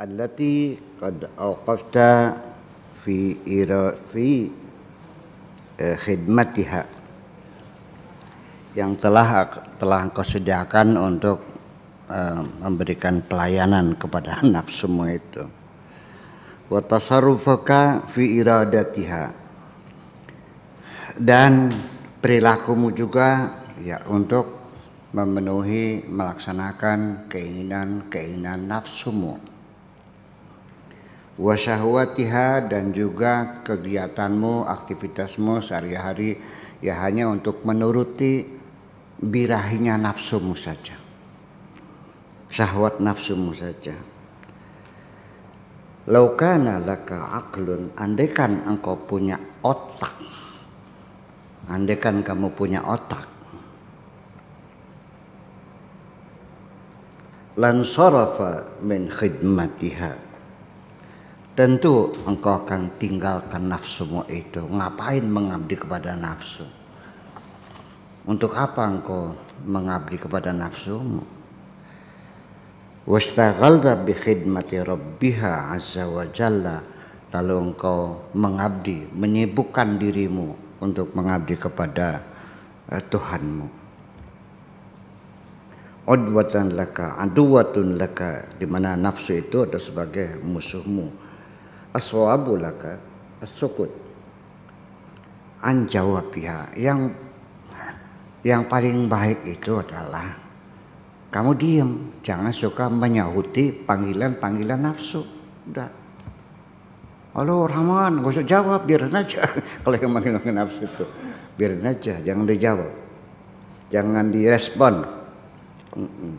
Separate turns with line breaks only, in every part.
allati qad awqafta fi Fi khidmatiha yang telah telah engkau sediakan untuk uh, memberikan pelayanan kepada Semua itu wa tasarrufaka fi iradatiha dan perilakumu juga ya untuk memenuhi melaksanakan keinginan-keinginan nafsumu wasyahwatiha dan juga kegiatanmu, aktivitasmu sehari-hari ya hanya untuk menuruti birahinya nafsumu saja. Syahwat nafsumu saja. Laukana laka aklun, andaikan engkau punya otak. Andaikan kamu punya otak. Lansorafa min khidmatihah tentu engkau akan tinggalkan nafsumu itu. Ngapain mengabdi kepada nafsu? Untuk apa engkau mengabdi kepada nafsumu? Wastaghalta bi khidmati rabbiha azza wa jalla. Lalu engkau mengabdi, menyibukkan dirimu untuk mengabdi kepada eh, Tuhanmu. Udwatan laka, aduwatun laka, di mana nafsu itu ada sebagai musuhmu aswabu laka asukut sukut yang yang paling baik itu adalah kamu diem jangan suka menyahuti panggilan-panggilan nafsu udah Halo Rahman, gak usah jawab, biarin aja. Kalau yang panggilan nafsu itu, biarin aja, jangan dijawab, jangan direspon. Mm -mm.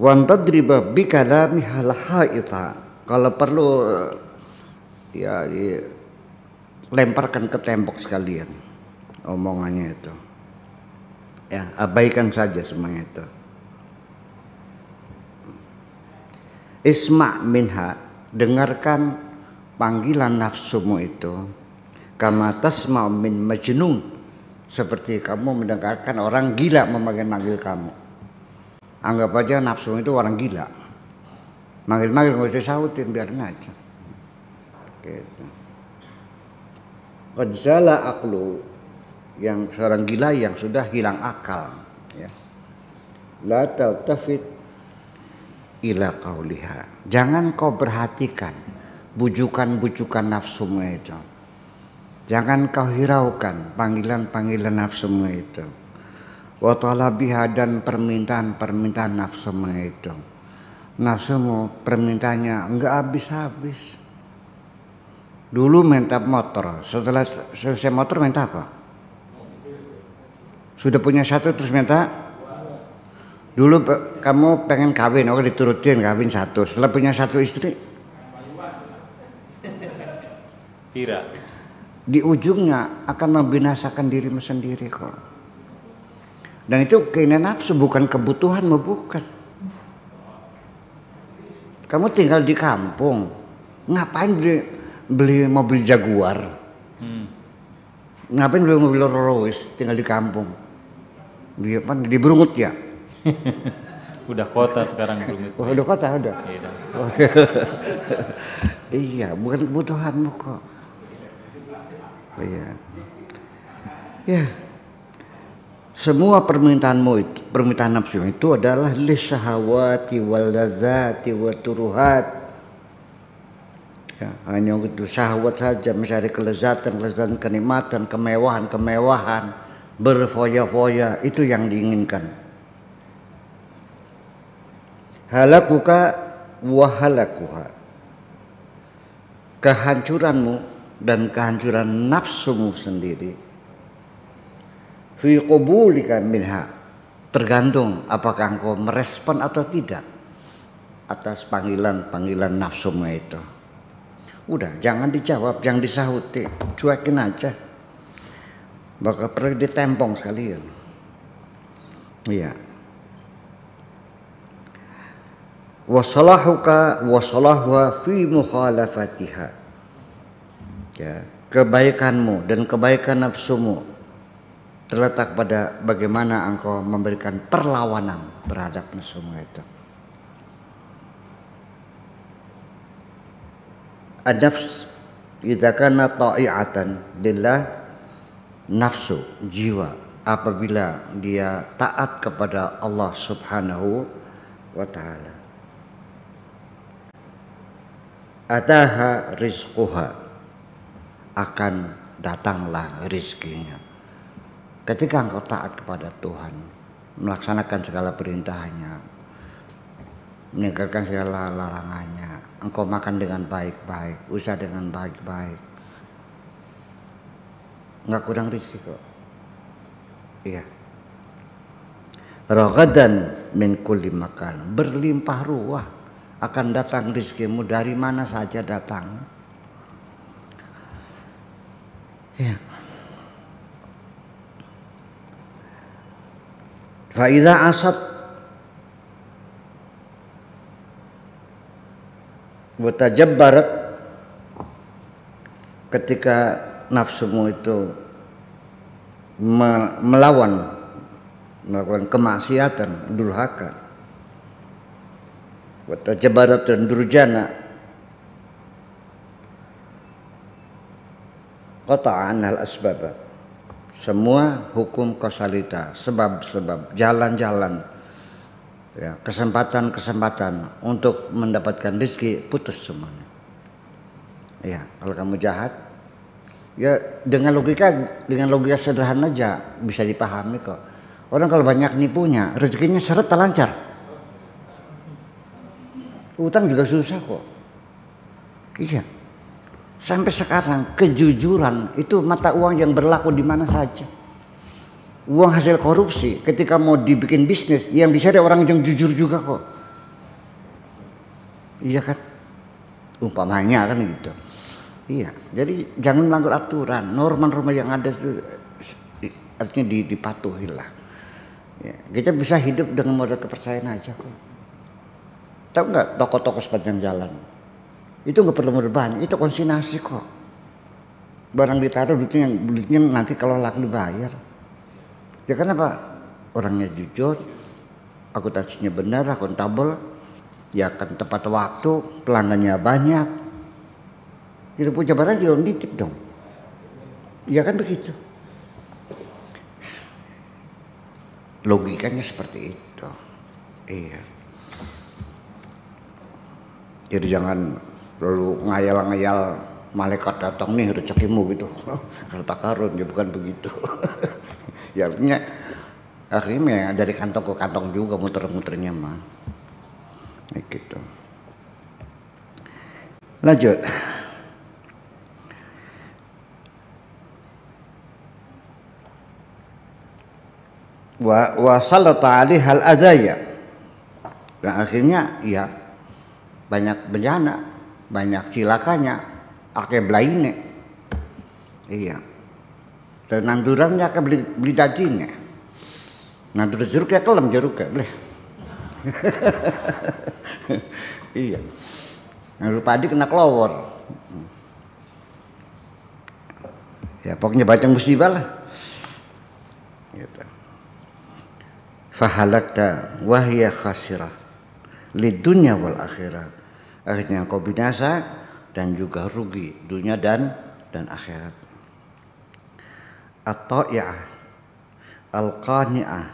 wan bikalami hal haita kalau perlu ya lemparkan ke tembok sekalian omongannya itu ya abaikan saja semuanya itu isma minha dengarkan panggilan nafsumu itu kama tasma min majnun seperti kamu mendengarkan orang gila memanggil-manggil kamu anggap aja nafsu itu orang gila manggil-manggil nggak usah sautin biar aja gitu Qadzala aklu yang seorang gila yang sudah hilang akal ya la ila ila lihat. jangan kau perhatikan bujukan-bujukan nafsumu itu jangan kau hiraukan panggilan-panggilan nafsumu itu wa talabiha dan permintaan-permintaan nafsu itu nafsumu permintaannya enggak habis-habis dulu minta motor setelah selesai motor minta apa sudah punya satu terus minta dulu kamu pengen kawin oke oh, diturutin kawin satu setelah punya satu istri Pira. di ujungnya akan membinasakan dirimu sendiri kok dan itu keinginan nafsu bukan kebutuhan bukan. Kamu tinggal di kampung, ngapain beli, beli mobil Jaguar? Hmm. Ngapain beli mobil Rolls Royce? Tinggal di kampung. Di apa? Di Berungut ya. udah kota sekarang Berungut. Oh, udah kota udah. Iya. Oh, iya, bukan kebutuhanmu kok. Oh, iya. Ya. Yeah semua permintaanmu itu, permintaan nafsu itu adalah lisahawati waladzati waturuhat ya, hanya itu syahwat saja mencari kelezatan kelezatan kenikmatan kemewahan kemewahan berfoya-foya itu yang diinginkan halakuka wahalakuha kehancuranmu dan kehancuran nafsumu sendiri fi qabulika minha tergantung apakah engkau merespon atau tidak atas panggilan-panggilan nafsumu itu. Udah, jangan dijawab, yang disahuti, cuekin aja. Bakal perlu ditempong sekalian. Iya. Wasalahuka wasalahwa fi mukhalafatiha. Ya, kebaikanmu dan kebaikan nafsumu terletak pada bagaimana engkau memberikan perlawanan terhadap semua itu. An-nafs idza kana ta'iatan lillah nafsu jiwa apabila dia taat kepada Allah Subhanahu wa taala. Ataha rizquha akan datanglah rizkinya ketika engkau taat kepada Tuhan, melaksanakan segala perintahnya, meninggalkan segala larangannya, engkau makan dengan baik-baik, usaha dengan baik-baik, nggak kurang risiko. Iya. Rogadan min kulli makan berlimpah ruah akan datang rizkimu dari mana saja datang. Ya. Faidah asat barat ketika nafsumu itu melawan melakukan kemaksiatan durhaka barat dan durjana qata'an al asbabat semua hukum kausalita, sebab-sebab, jalan-jalan, ya, kesempatan-kesempatan untuk mendapatkan rezeki putus semuanya. Ya, kalau kamu jahat, ya dengan logika dengan logika sederhana aja bisa dipahami kok. Orang kalau banyak nipunya, rezekinya seret terlancar Utang juga susah kok. Iya. Sampai sekarang kejujuran itu mata uang yang berlaku di mana saja. Uang hasil korupsi ketika mau dibikin bisnis yang dicari orang yang jujur juga kok. Iya kan? Umpamanya kan gitu. Iya, jadi jangan melanggar aturan. Norma-norma yang ada itu artinya lah. Ya, kita bisa hidup dengan modal kepercayaan aja kok. Tahu nggak toko-toko sepanjang jalan? itu nggak perlu berban itu konsinasi kok barang ditaruh duitnya duitnya nanti kalau laku dibayar ya kenapa orangnya jujur akuntansinya benar akuntabel ya kan tepat waktu pelanggannya banyak itu punya barang dia nitip dong ya kan begitu logikanya seperti itu iya jadi jangan lalu ngayal-ngayal malaikat datang nih rezekimu gitu harta karun ya bukan begitu ya artinya akhirnya dari kantong ke kantong juga muter-muternya mah nah, gitu lanjut wa wa alaiha hal adaya dan akhirnya ya banyak bencana banyak cilakanya ake blaine iya tenanduran ya ke beli beli dagingnya nah terus jeruk ya kelam jeruk ya boleh iya nah padi kena kelawar ya pokoknya baca musibah lah gitu. fahalaka wahya khasirah lidunya wal akhirah akhirnya engkau binasa dan juga rugi dunia dan dan akhirat atau ya al-qani'ah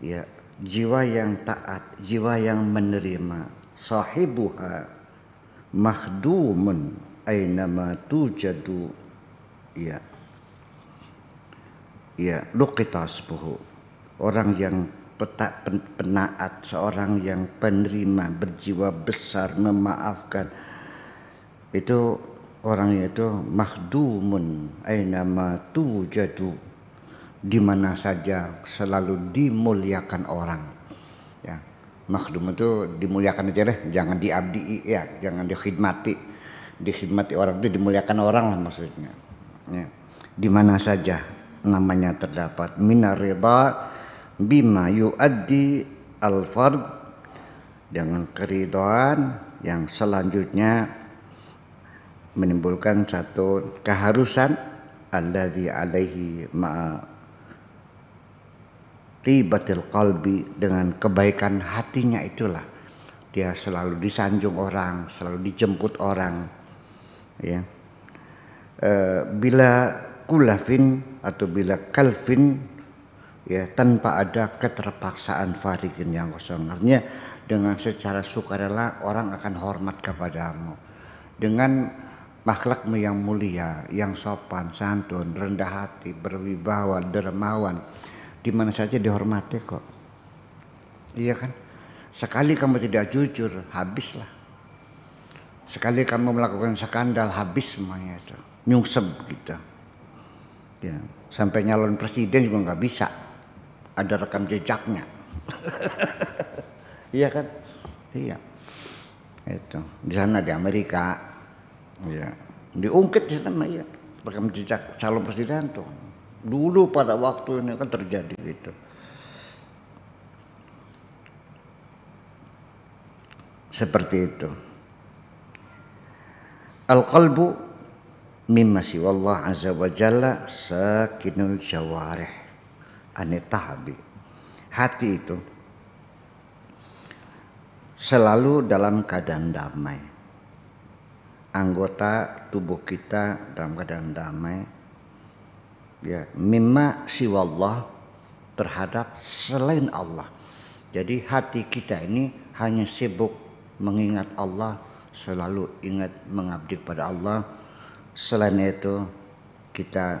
ya jiwa yang taat jiwa yang menerima sahibuha mahdumun ainama tujadu ya ya luqita orang yang petak penaat seorang yang penerima berjiwa besar memaafkan itu orangnya itu mahdumun aina ma tujadu di mana saja selalu dimuliakan orang ya makhdum itu dimuliakan aja deh jangan diabdi ya jangan dikhidmati dikhidmati orang itu dimuliakan orang lah maksudnya ya. di mana saja namanya terdapat minar ridha bima yuaddi al fard dengan keridhaan yang selanjutnya menimbulkan satu keharusan alladzi alaihi ma'a tibatil qalbi dengan kebaikan hatinya itulah dia selalu disanjung orang selalu dijemput orang ya eh, bila kulafin atau bila kalfin ya tanpa ada keterpaksaan farigin yang kosong artinya dengan secara sukarela orang akan hormat kepadamu dengan makhlukmu yang mulia yang sopan santun rendah hati berwibawa dermawan di mana saja dihormati kok iya kan sekali kamu tidak jujur habislah sekali kamu melakukan skandal habis semuanya itu nyungsep gitu ya sampai nyalon presiden juga nggak bisa ada rekam jejaknya. iya kan? Iya. Itu di sana di Amerika, iya. diungkit di sana ya rekam jejak calon presiden tuh. Dulu pada waktu ini kan terjadi gitu. Seperti itu. Al-qalbu mimma siwallah azza wa jalla sakinul jawarih Habib, Hati itu selalu dalam keadaan damai. Anggota tubuh kita dalam keadaan damai. Ya, mimma siwallah terhadap selain Allah. Jadi hati kita ini hanya sibuk mengingat Allah, selalu ingat mengabdi pada Allah. Selain itu kita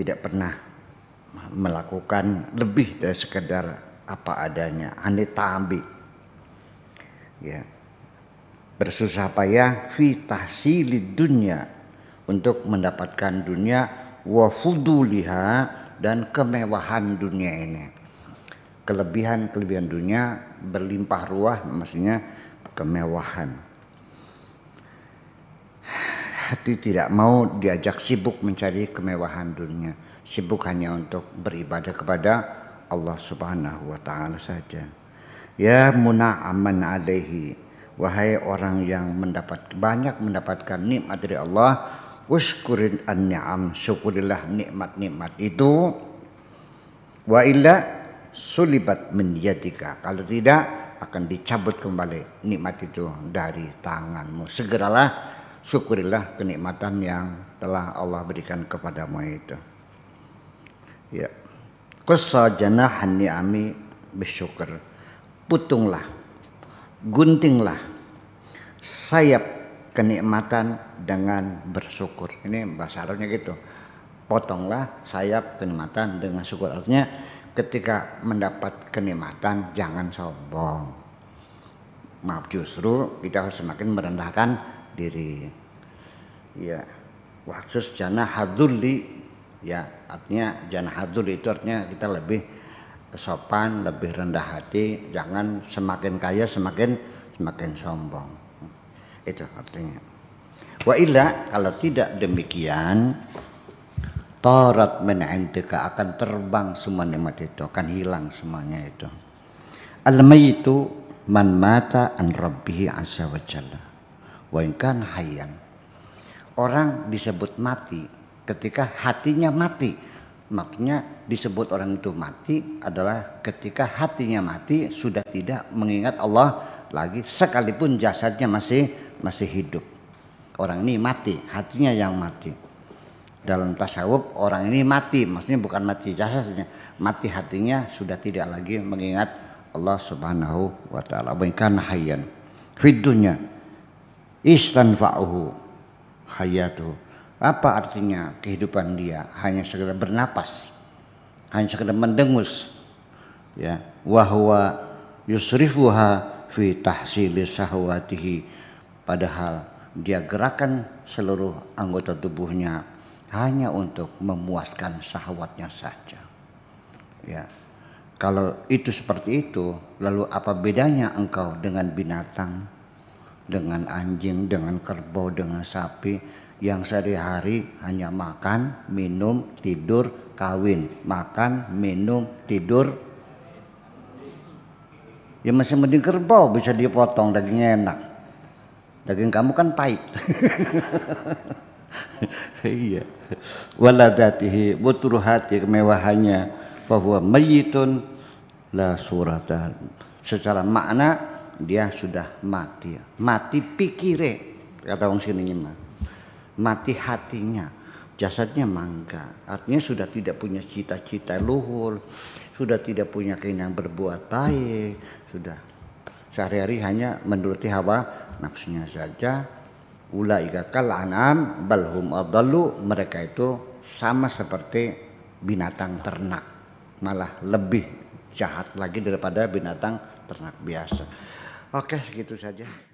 tidak pernah melakukan lebih dari sekedar apa adanya anetabi ya bersusah payah fitasi dunia untuk mendapatkan dunia wafuduliha dan kemewahan dunia ini kelebihan-kelebihan dunia berlimpah ruah maksudnya kemewahan hati tidak mau diajak sibuk mencari kemewahan dunia sibuk hanya untuk beribadah kepada Allah Subhanahu wa taala saja. Ya muna'aman alaihi wahai orang yang mendapat banyak mendapatkan nikmat dari Allah, uskurin an-ni'am, syukurilah nikmat-nikmat itu. Wa illa sulibat min yadika. Kalau tidak akan dicabut kembali nikmat itu dari tanganmu. Segeralah syukurilah kenikmatan yang telah Allah berikan kepadamu itu. Ya. Qissa janahan ni'ami bersyukur. Putunglah, guntinglah sayap kenikmatan dengan bersyukur. Ini bahasa Arabnya gitu. Potonglah sayap kenikmatan dengan syukur. Artinya ketika mendapat kenikmatan jangan sombong. Maaf justru kita harus semakin merendahkan diri. Ya. Waktu sejana hadulli ya artinya jangan hadul itu artinya kita lebih sopan lebih rendah hati jangan semakin kaya semakin semakin sombong itu artinya wa illa kalau tidak demikian Torat menentika akan terbang semua nikmat itu akan hilang semuanya itu al itu man mata an rabbihi azza wa jalla. Orang disebut mati ketika hatinya mati. Makanya disebut orang itu mati adalah ketika hatinya mati sudah tidak mengingat Allah lagi sekalipun jasadnya masih masih hidup. Orang ini mati, hatinya yang mati. Dalam tasawuf orang ini mati, maksudnya bukan mati jasadnya, mati hatinya sudah tidak lagi mengingat Allah Subhanahu wa taala. Bukan hayyan. Fid dunya istanfa'uhu hayatuhu apa artinya kehidupan dia? Hanya sekedar bernapas, hanya sekedar mendengus. Ya, wahwa yusrifuha fi tahsili sahwatihi. Padahal dia gerakan seluruh anggota tubuhnya hanya untuk memuaskan sahwatnya saja. Ya. Kalau itu seperti itu, lalu apa bedanya engkau dengan binatang, dengan anjing, dengan kerbau, dengan sapi? yang sehari-hari hanya makan, minum, tidur, kawin, makan, minum, tidur. Ya masih mending kerbau bisa dipotong dagingnya enak. Daging kamu kan pahit. iya. Waladatihi butuh hati kemewahannya bahwa mayitun la suratan. Secara makna dia sudah mati. Mati pikire kata orang sini mah mati hatinya jasadnya mangga artinya sudah tidak punya cita-cita luhur sudah tidak punya keinginan berbuat baik sudah sehari-hari hanya menuruti hawa nafsunya saja ula kal an'am balhum adalu mereka itu sama seperti binatang ternak malah lebih jahat lagi daripada binatang ternak biasa oke segitu saja